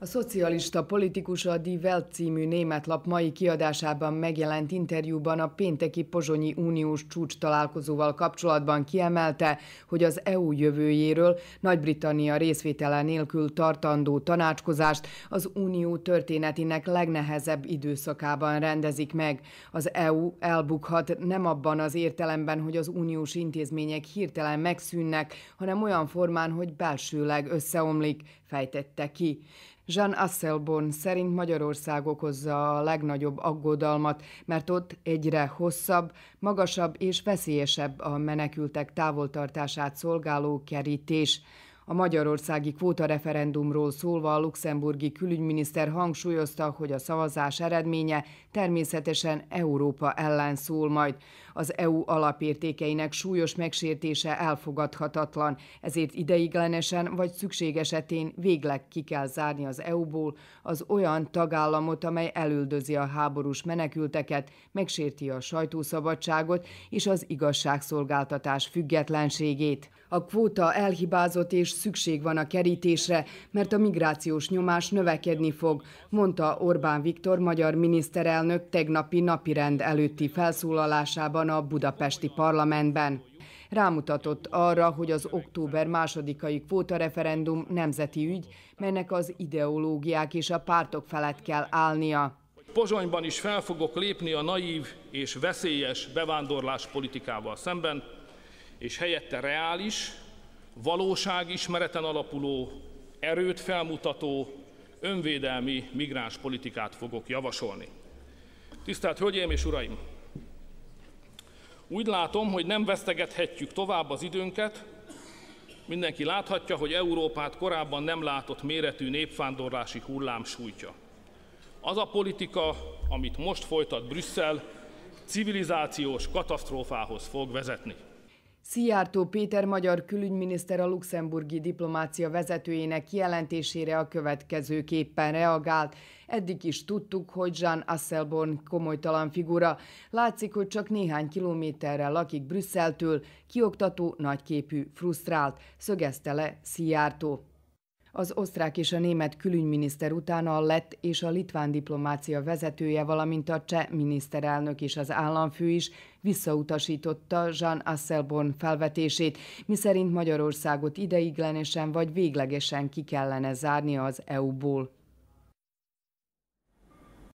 A szocialista politikus a Die Welt című német lap mai kiadásában megjelent interjúban a pénteki pozsonyi uniós csúcs találkozóval kapcsolatban kiemelte, hogy az EU jövőjéről Nagy-Britannia részvétele nélkül tartandó tanácskozást az unió történetének legnehezebb időszakában rendezik meg. Az EU elbukhat nem abban az értelemben, hogy az uniós intézmények hirtelen megszűnnek, hanem olyan formán, hogy belsőleg összeomlik, fejtette ki. Jean Asselborn szerint Magyarország okozza a legnagyobb aggodalmat, mert ott egyre hosszabb, magasabb és veszélyesebb a menekültek távoltartását szolgáló kerítés. A magyarországi kvóta referendumról szólva a luxemburgi külügyminiszter hangsúlyozta, hogy a szavazás eredménye természetesen Európa ellen szól majd. Az EU alapértékeinek súlyos megsértése elfogadhatatlan, ezért ideiglenesen vagy szükség esetén végleg ki kell zárni az EU-ból az olyan tagállamot, amely elüldözi a háborús menekülteket, megsérti a sajtószabadságot és az igazságszolgáltatás függetlenségét. A kvóta elhibázott és szükség van a kerítésre, mert a migrációs nyomás növekedni fog, mondta Orbán Viktor magyar miniszterelnök tegnapi napirend előtti felszólalásában van a budapesti parlamentben. Rámutatott arra, hogy az október másodikai kvóta referendum nemzeti ügy, melynek az ideológiák és a pártok felett kell állnia. Pozsonyban is fel fogok lépni a naív és veszélyes bevándorlás politikával szemben, és helyette reális, valóságismereten alapuló, erőt felmutató, önvédelmi migráns politikát fogok javasolni. Tisztelt Hölgyeim és Uraim! Úgy látom, hogy nem vesztegethetjük tovább az időnket, mindenki láthatja, hogy Európát korábban nem látott méretű népvándorlási hullám sújtja. Az a politika, amit most folytat Brüsszel, civilizációs katasztrófához fog vezetni. Szijjártó Péter magyar külügyminiszter a luxemburgi diplomácia vezetőjének jelentésére a következőképpen reagált. Eddig is tudtuk, hogy Jean Asselborn komolytalan figura. Látszik, hogy csak néhány kilométerre lakik Brüsszeltől, kioktató, nagyképű, frusztrált, szögezte le Szijjártó. Az osztrák és a német külügyminiszter után a lett és a litván diplomácia vezetője, valamint a cseh miniszterelnök és az államfő is visszautasította Jean Asselborn felvetését, miszerint Magyarországot ideiglenesen vagy véglegesen ki kellene zárni az EU-ból.